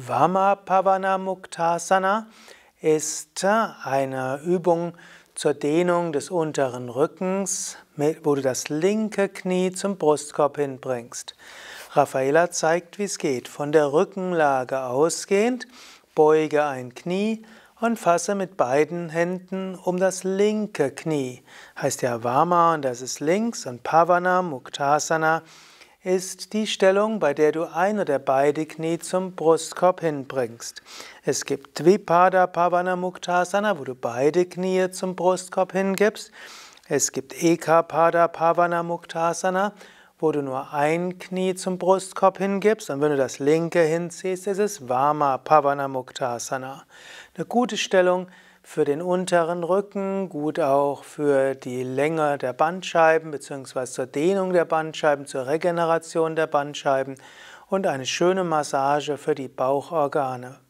Vama Pavana Muktasana ist äh, eine Übung zur Dehnung des unteren Rückens, wo du das linke Knie zum Brustkorb hinbringst. Raffaella zeigt, wie es geht. Von der Rückenlage ausgehend, beuge ein Knie und fasse mit beiden Händen um das linke Knie. Heißt ja Vama und das ist links und Pavana, Muktasana ist die Stellung, bei der du ein oder beide Knie zum Brustkorb hinbringst. Es gibt Dvipada Pavana Muktasana, wo du beide Knie zum Brustkorb hingibst. Es gibt Ekapada Pavana Muktasana, wo du nur ein Knie zum Brustkorb hingibst und wenn du das linke hinziehst, ist es Vama Pavanamuktasana. Eine gute Stellung für den unteren Rücken, gut auch für die Länge der Bandscheiben bzw. zur Dehnung der Bandscheiben, zur Regeneration der Bandscheiben und eine schöne Massage für die Bauchorgane.